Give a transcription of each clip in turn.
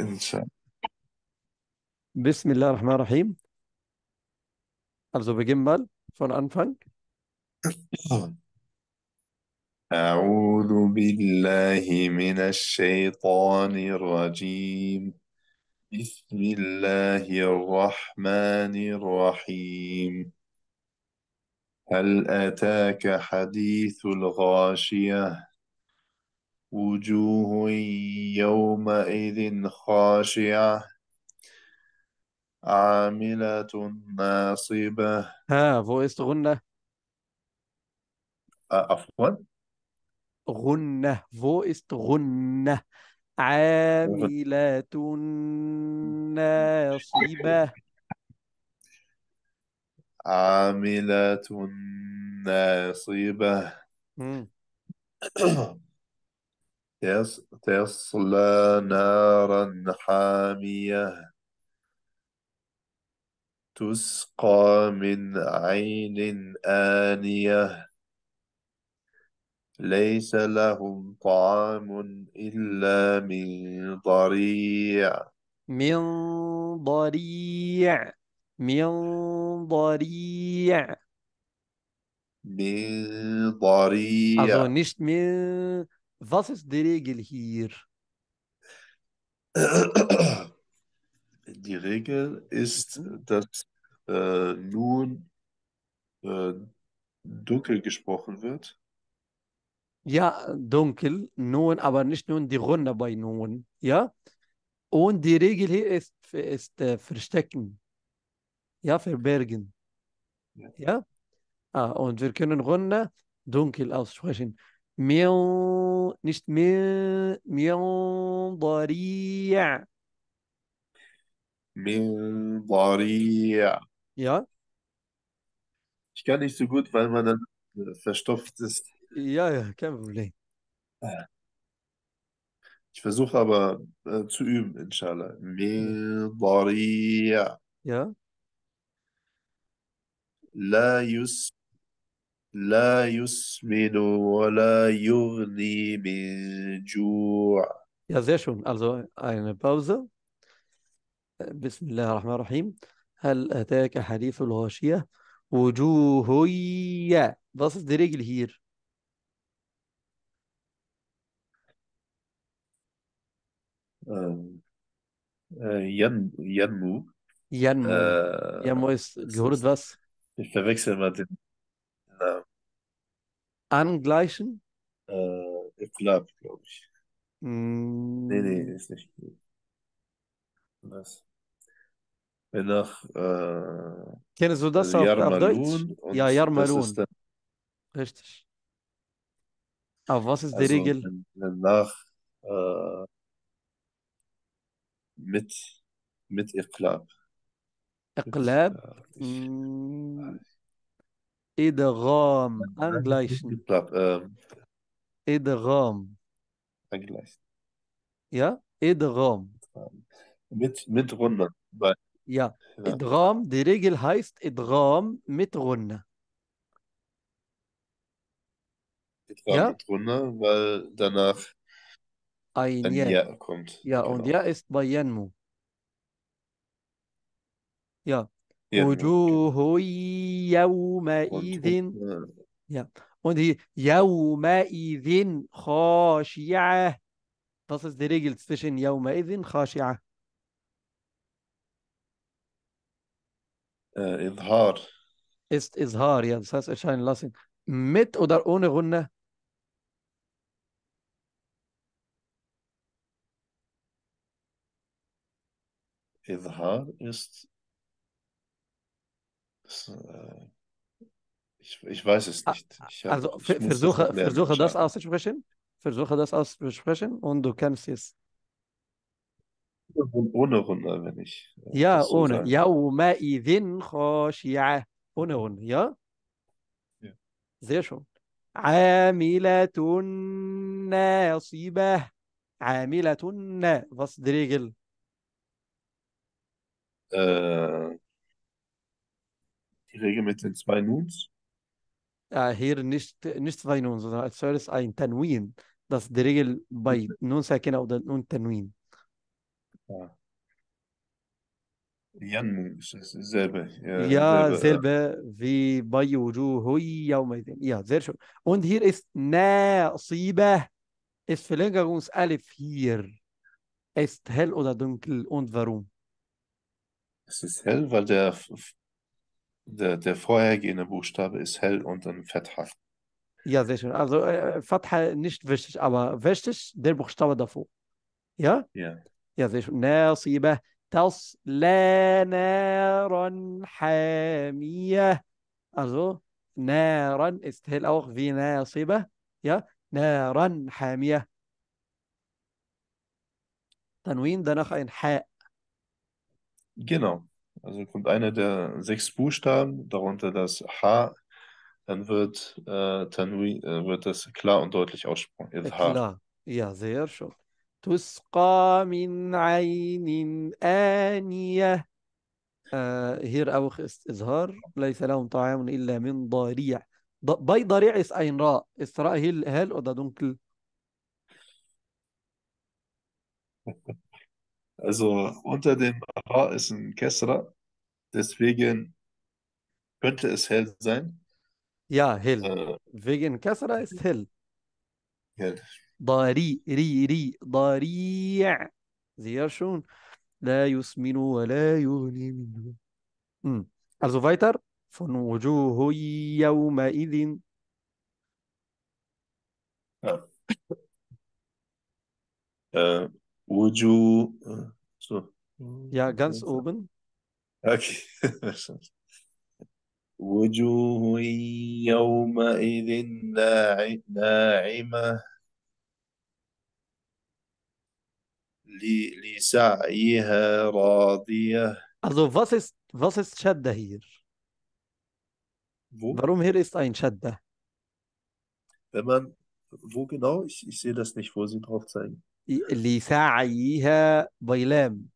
إن شاء الله الرحمن الرحيم Also beginn mal von Anfang. أعوذ بالله من الشيطان الرجيم بسم الله الرحمن الرحيم هل أتاك حديث الغاشية وجوه يومئذ خاشعة عاملة ناصبة ها فويس غنة عفوا غنة فويس غنة عاملة ناصبة عاملة ناصبة يصلى نارا حامية تسقى من عين آنية ليس لهم طعام إلا من ضريع من ضريع من ضريع من ضريع أظن نشت من Was ist die Regel hier? Die Regel ist, mhm. dass äh, nun äh, dunkel gesprochen wird. Ja, dunkel, nun, aber nicht nur die Runde bei nun, ja? Und die Regel hier ist, ist äh, verstecken, ja, verbergen, ja? ja? Ah, und wir können Runde dunkel aussprechen. من nicht من من ضريع من ضريع Ja, Ich kann nicht so gut, weil man dann äh, verstopft ist. ja, ja, kein Problem. Ich versuche aber äh, zu üben, inshallah. من ضريع Ja, La يسمع لا يسمن ولا يغني من جوع Ja, sehr schön. Also eine Pause. بسم الله الرحمن الرحيم. هل أتاك حديث الغاشية؟ وجوه يا. Was ist die Regel hier? Jan, Janmu. Janmu. Äh, Janmu ist, gehört was? Ich verwechsel mal den Nein. Äh, angleichen? Äh, Iqlab, glaube ich. Mm. Nee, nee, ist nicht. Was? Wenn nach. Äh, Kennst du das also auf, auf Deutsch? Ja, Jarmalun. Richtig. Aber was ist also, die Regel? Wenn, wenn nach. Äh, mit. Mit Iqlab. Iqlab? Ich, äh, ich, hm. Ederom, angleichen. Ähm, Ederom. Angleichen. Ja, Ederom. Mit, mit Runde. Ja, Idram, die Regel heißt Idram mit Runde. Idram ja? mit Runde, weil danach ein, ein ja. kommt. Ja, genau. und ja ist bei Yenmu. Ja, وجوه يومئذ und die يومئذ خاشعة Das ist die Regel zwischen يومئذ خاشعة إظهار ist Izhar, ja, das heißt erscheinen lassen. Mit oder ohne Runde? Izhar ist Das, äh, ich, ich, weiß es ah, nicht. Hab, also versuche, das, versuche das auszusprechen. Versuche das auszusprechen und du kennst es. Ohne Runde, wenn ich. Äh, ja, so ohne. Ja, ohne Runde, ja? ja? Sehr schön. Amilatun nasibah. Amilatun. Ne, was die Regel? Äh die Regel mit den zwei Nuns? Ja, äh, hier nicht, nicht zwei Nuns, sondern als solches ein Tenuin. Das ist die Regel bei Nuns erkennen oder Nun Tanwin. Ja. Janmu ist Ja, ja selbe, äh, wie bei Juju, Yaumaydin. Ja, sehr schön. Und hier ist Nasiba, ist Verlängerungsalif hier. Ist hell oder dunkel und warum? Es ist hell, weil der der, der vorhergehende Buchstabe ist hell und in Fetha. Ja, sehr schön. Also äh, äh Fatha nicht wichtig, aber wichtig der Buchstabe davor. Ja? Ja. Ja, sehr schön. Nasiba. Das نارا also نارا ist hell auch wie ناصبة ja نارا حامية تنوين danach ein حاء genau also kommt einer der sechs Buchstaben, darunter das H, dann wird äh, Tanwi, äh, wird das klar und deutlich aussprungen. Äh, klar, ja, sehr schön. تسقى من عين آنية hier auch ist إظهار ليس لهم طعام إلا من ضريع bei ضريع ist ein Ra ist Ra hell, hell oder dunkel Also unter dem Ra ist ein Kesra, deswegen könnte es hell sein. Ja, hell. Äh, Wegen Kasra ist hell. Hell. Dari, ri, ri, dari. Sehr schön. لا يسمن ولا يغني من hm. Also weiter. Von وجوه idin. ja. äh, Would you. Äh, so. Ja, ganz okay. oben. Okay. وجوه يومئذ ناعمة لسعيها راضية Also was ist, was ist Shadda hier? Wo? Warum hier ist ein Shadda? Wenn man, wo genau? Ich, ich sehe das nicht, wo Sie drauf zeigen. لسعيها ظلام.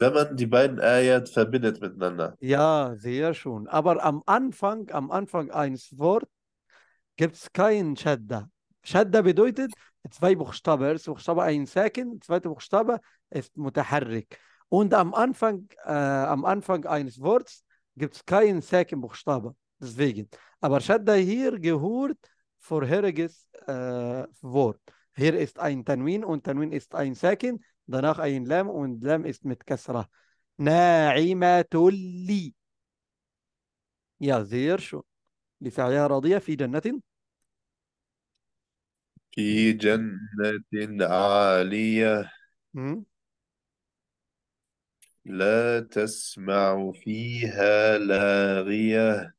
Wenn man die beiden Ayat verbindet miteinander. Ja, sehr schön. Aber am Anfang, am Anfang eines Wort gibt es kein Shadda. Shadda bedeutet zwei Buchstaben. Erster Buchstabe ein Sakin, zweite Buchstabe ist Mutaharrik. Und am Anfang, äh, am Anfang eines Wortes gibt es keinen Second Buchstabe. Deswegen. Aber Shadda hier gehört vorheriges äh, Wort. هير ist أين تنوين und تنوين ist أين ساكن danach أين لام und لام ist متكسرة ناعمة لي يا زير شو لفعلها راضية في جنة في جنة عالية لا تسمع فيها لاغية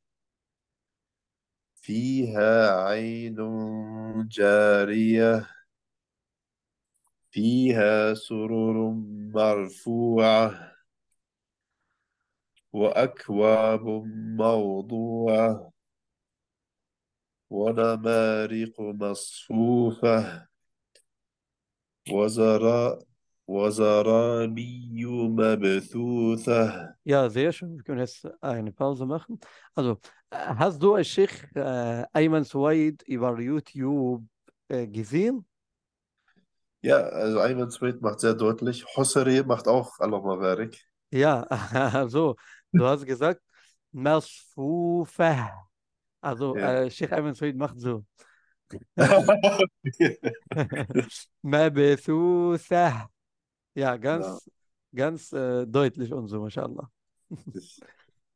فيها عين جارية فيها سرر مرفوعة وأكواب موضوعة ونمارق مصفوفة وزرا وزرابي مبثوثة يا زير شو بكون هسه يعني باوزة أزو هزدو الشيخ أيمن سويد يبار يوتيوب جزين Ja, also Ivan Ayman macht sehr deutlich. Hosseri macht auch Al-Mawarik. Ja, also, du hast gesagt, Masfufah. Also, äh, Sheikh Ivan Sweet macht so. Mabethusah. ja, ganz, ja. ganz äh, deutlich und so, mashallah.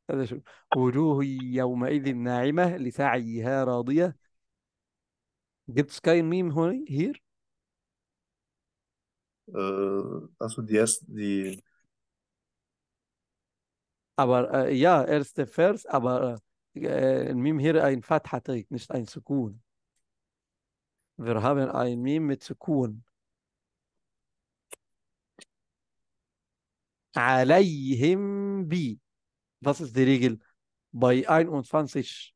هذا شو وجوه يومئذ ناعمة لسعيها راضية جبت سكاي ميم هنا هير äh, also die erste, die. Aber äh, ja, erster Vers, aber äh, Mim hier ein Fathatrik, nicht ein Sukun. Wir haben ein Mim mit Sukun. Alayhim bi. Das ist die Regel bei 21.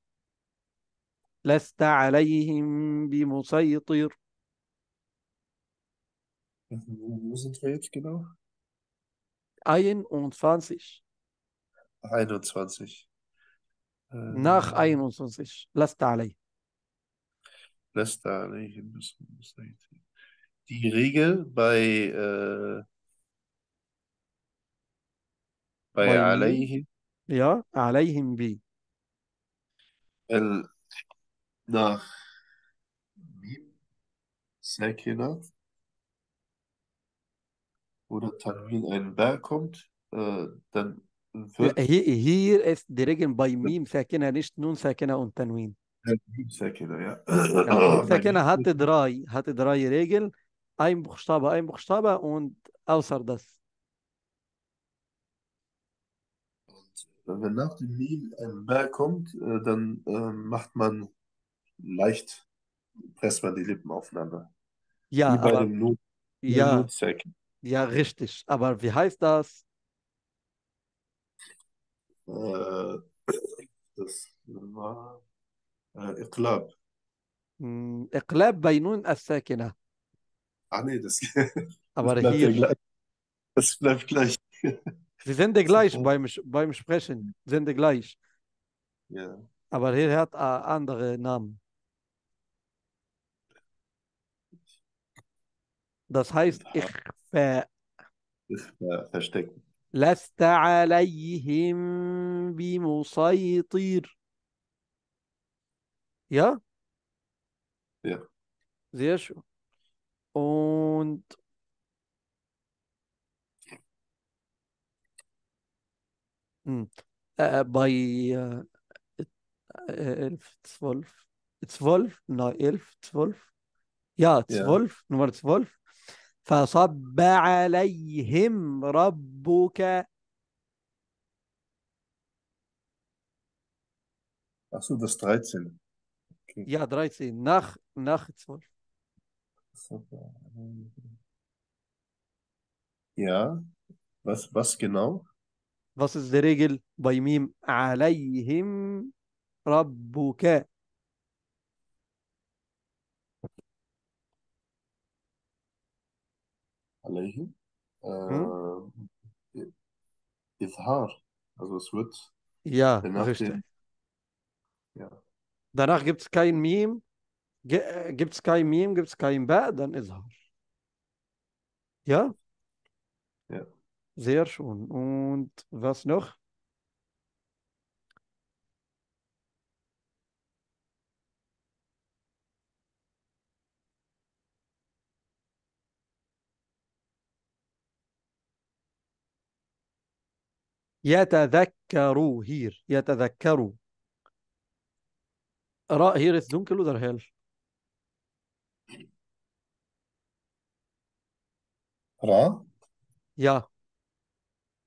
Lasta alayhim bi musaytir. Wo, wo sind wir jetzt genau? 21. 21. Ähm, Nach 21. Lass da lei. Lass da lei. Die Regel bei, äh, bei, bei Alayhim. Ja, Alayhim bi. Nach Mim, Sakina wo der Tanwin ein Berg kommt, äh, dann wird. Hier, hier ist die Regel bei Mim Sakina, nicht Nun Sakina und Tanwin. Mim Sakina, ja. ja Sakina hatte drei, hatte drei Regeln: ein Buchstabe, ein Buchstabe und außer das. Äh, wenn nach dem Meme ein Berg kommt, äh, dann ähm, macht man leicht, presst man die Lippen aufeinander. Ja, Wie bei aber, dem Not, ja, Nutzeck. Ja, richtig. Aber wie heißt das? Äh, das war äh, Iqlab. Hm, Iqlab Bainun As-Sakina. Ah, nee, das. Aber das hier. Ja das bleibt gleich. Sie sind gleich beim, beim Sprechen. Sind gleich. Ja. Aber hier hat er andere Namen. Das heißt, ich إخفاء إخفاء فاشتكي لست عليهم بمسيطر Ja? Ja. Sehr schön. Und hm. äh, bei äh, elf, zwölf, zwölf, nein, elf, zwölf. Ja, zwölf, ja. Nummer zwölf. فصب عليهم ربك Achso, das 13. Okay. Ja, 13. Nach, nach 12. Ja, was, was genau? Was ist die Regel bei Mim? Alayhim Rabbuka. alaihi, hm? äh, hm? Izhar. Also es wird ja, danach richtig. Den, ja. Danach gibt es kein Meme, äh, gibt es kein Meme, gibt es kein Bad, dann Izhar. Ja? Ja. Sehr schön. Und was noch? Yatadhakkaru here. Yatadhakkaru. Ra hier ist dunkel oder hell? Ra? Ja.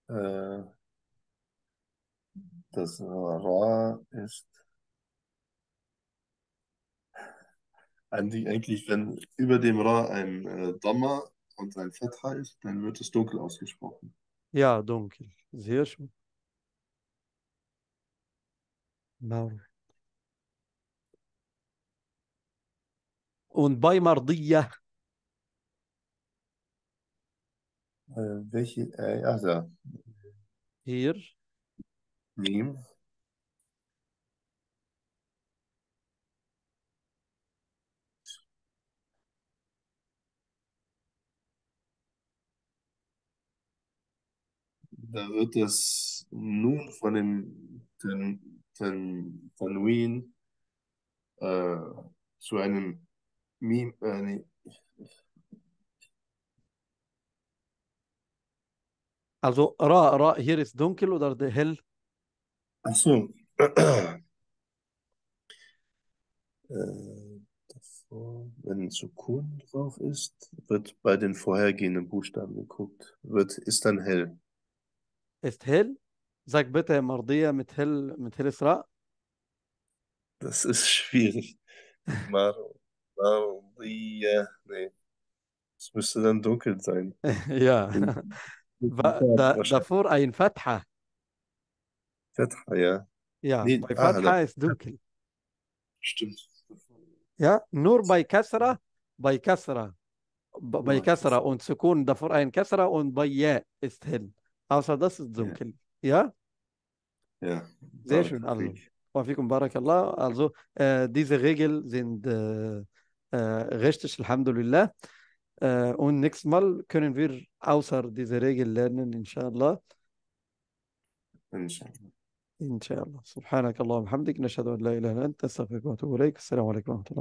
Äh, das Ra ist eigentlich, wenn über dem Ra ein äh, Dhamma und ein Fetha ist, dann wird es dunkel ausgesprochen. Ja, dunkel. زهقش نعم und bei مرضية äh, welche أي هذا هير ميم da wird es nun von dem Ten, Ten, Tanwin äh, zu einem Meme, äh, nee. Also Ra, Ra, hier ist dunkel oder der hell? Achso. so. äh, davor, wenn Sukun drauf ist, wird bei den vorhergehenden Buchstaben geguckt. Wird, ist dann hell. Ist hell. Sag bitte Mardia mit Hill, mit Hill Isra. Das ist schwierig. Mar Mardia, nee. Es müsste dann dunkel sein. ja. da, davor ein Fatha. Fatha, ja. Ja, nee, bei ah, Fatha ah, ist dunkel. Stimmt. Ja, nur bei Kasra, bei Kasra. Bei ah, Kasra und Sukun davor ein Kasra und bei Ja ist hell. außer das ist dunkel. Ja? Ja. Sehr schön. Also, Wafikum Barakallah. Also, äh, diese Regeln sind äh, äh, richtig, Alhamdulillah. und nächstes Mal können wir außer diese Regeln lernen, inshallah. Inshallah. إن شاء الله سبحانك اللهم وبحمدك نشهد أن لا إله إلا أنت نستغفرك ونتوب إليك السلام عليكم ورحمة الله